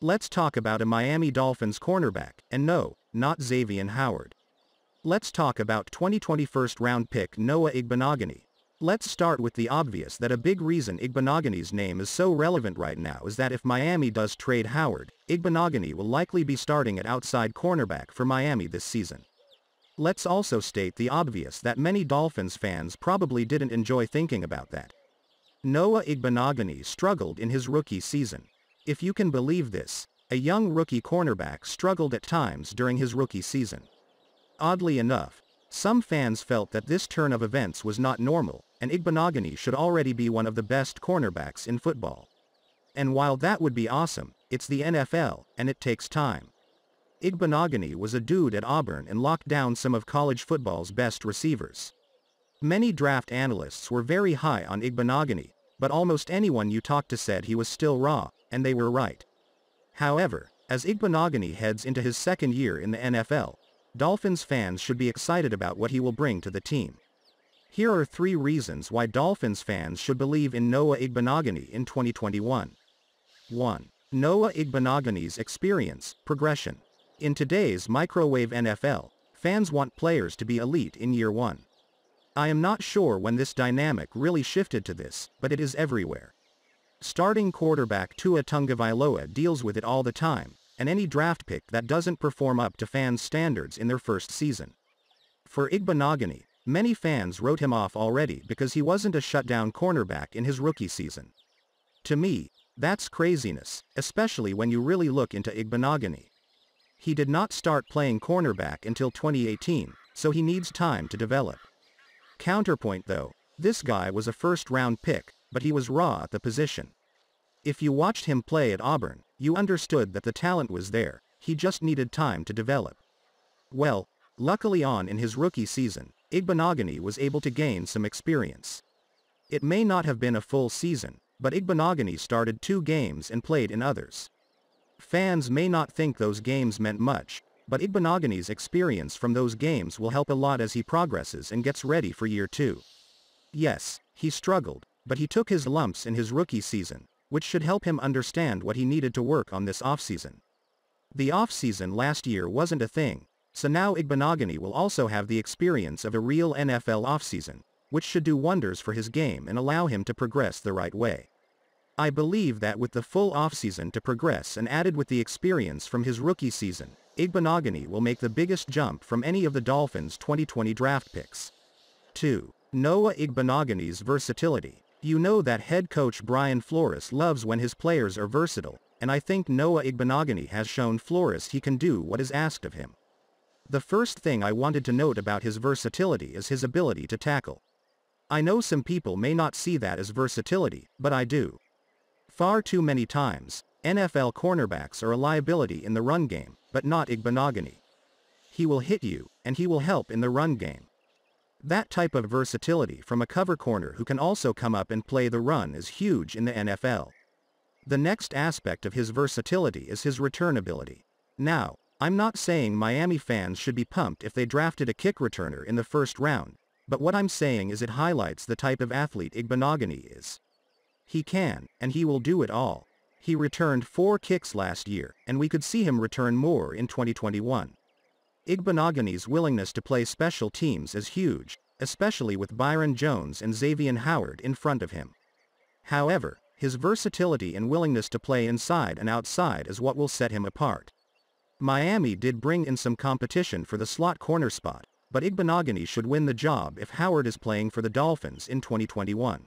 Let's talk about a Miami Dolphins cornerback, and no, not Xavier Howard. Let's talk about 2021st round pick Noah Igbenogany. Let's start with the obvious that a big reason Igbenogany's name is so relevant right now is that if Miami does trade Howard, Igbenogany will likely be starting at outside cornerback for Miami this season. Let's also state the obvious that many Dolphins fans probably didn't enjoy thinking about that. Noah Igbenogany struggled in his rookie season. If you can believe this, a young rookie cornerback struggled at times during his rookie season. Oddly enough, some fans felt that this turn of events was not normal, and Igbenogany should already be one of the best cornerbacks in football. And while that would be awesome, it's the NFL, and it takes time. Igbenogany was a dude at Auburn and locked down some of college football's best receivers. Many draft analysts were very high on Igbenogany, but almost anyone you talked to said he was still raw, and they were right. However, as Igbenogany heads into his second year in the NFL, Dolphins fans should be excited about what he will bring to the team. Here are three reasons why Dolphins fans should believe in Noah Igbenogany in 2021. 1. Noah Igbenogany's experience, progression. In today's microwave NFL, fans want players to be elite in year one. I am not sure when this dynamic really shifted to this, but it is everywhere. Starting quarterback Tua Tungavailoa deals with it all the time, and any draft pick that doesn't perform up to fans' standards in their first season. For Igba many fans wrote him off already because he wasn't a shutdown cornerback in his rookie season. To me, that's craziness, especially when you really look into Igba He did not start playing cornerback until 2018, so he needs time to develop. Counterpoint though, this guy was a first-round pick, but he was raw at the position. If you watched him play at Auburn, you understood that the talent was there, he just needed time to develop. Well, luckily on in his rookie season, Igbenogany was able to gain some experience. It may not have been a full season, but Igbenogany started two games and played in others. Fans may not think those games meant much, but Igbenogany's experience from those games will help a lot as he progresses and gets ready for year two. Yes, he struggled, but he took his lumps in his rookie season, which should help him understand what he needed to work on this offseason. The offseason last year wasn't a thing, so now Igbenogany will also have the experience of a real NFL offseason, which should do wonders for his game and allow him to progress the right way. I believe that with the full offseason to progress and added with the experience from his rookie season, Igbenogany will make the biggest jump from any of the Dolphins' 2020 draft picks. 2. Noah Igbenogany's versatility. You know that head coach Brian Flores loves when his players are versatile, and I think Noah Igbenogany has shown Flores he can do what is asked of him. The first thing I wanted to note about his versatility is his ability to tackle. I know some people may not see that as versatility, but I do. Far too many times, NFL cornerbacks are a liability in the run game, but not Igbenogany. He will hit you, and he will help in the run game. That type of versatility from a cover corner who can also come up and play the run is huge in the NFL. The next aspect of his versatility is his return ability. Now, I'm not saying Miami fans should be pumped if they drafted a kick returner in the first round, but what I'm saying is it highlights the type of athlete Igbenogany is. He can, and he will do it all. He returned four kicks last year, and we could see him return more in 2021. Igbenogany's willingness to play special teams is huge, especially with Byron Jones and Xavier Howard in front of him. However, his versatility and willingness to play inside and outside is what will set him apart. Miami did bring in some competition for the slot corner spot, but Igbenogany should win the job if Howard is playing for the Dolphins in 2021.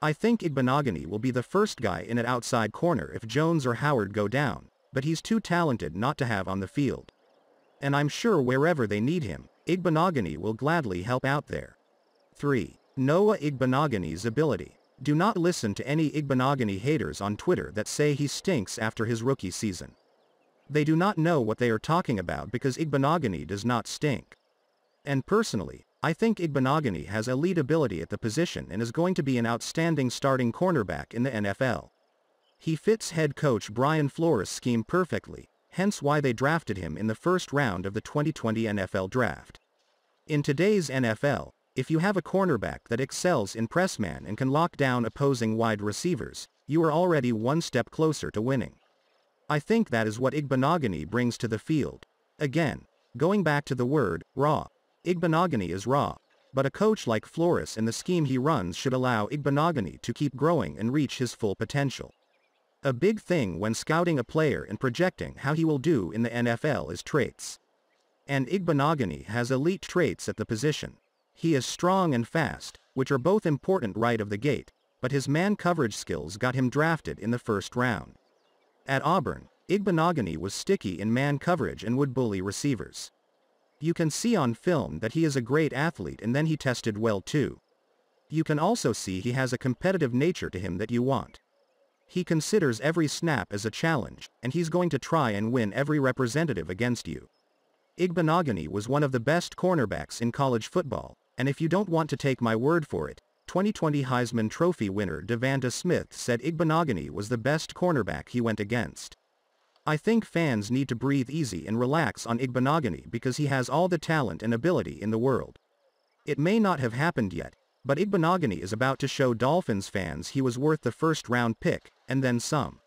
I think Igbenogany will be the first guy in an outside corner if Jones or Howard go down, but he's too talented not to have on the field and I'm sure wherever they need him, Igbenogany will gladly help out there. 3. Noah Igbenoghany's ability. Do not listen to any Igbenogany haters on Twitter that say he stinks after his rookie season. They do not know what they are talking about because Igbenogany does not stink. And personally, I think Igbenogany has elite ability at the position and is going to be an outstanding starting cornerback in the NFL. He fits head coach Brian Flores' scheme perfectly, hence why they drafted him in the first round of the 2020 NFL Draft. In today's NFL, if you have a cornerback that excels in press man and can lock down opposing wide receivers, you are already one step closer to winning. I think that is what Igbenogany brings to the field. Again, going back to the word, raw. Igbenogany is raw. But a coach like Flores and the scheme he runs should allow Igbenogany to keep growing and reach his full potential. A big thing when scouting a player and projecting how he will do in the NFL is traits. And Igbenogany has elite traits at the position. He is strong and fast, which are both important right of the gate, but his man coverage skills got him drafted in the first round. At Auburn, Igbenogany was sticky in man coverage and would bully receivers. You can see on film that he is a great athlete and then he tested well too. You can also see he has a competitive nature to him that you want. He considers every snap as a challenge, and he's going to try and win every representative against you. Igbenogany was one of the best cornerbacks in college football, and if you don't want to take my word for it, 2020 Heisman Trophy winner Devonta Smith said Igbenogany was the best cornerback he went against. I think fans need to breathe easy and relax on Igbenogany because he has all the talent and ability in the world. It may not have happened yet, but Igbenogany is about to show Dolphins fans he was worth the first round pick, and then some.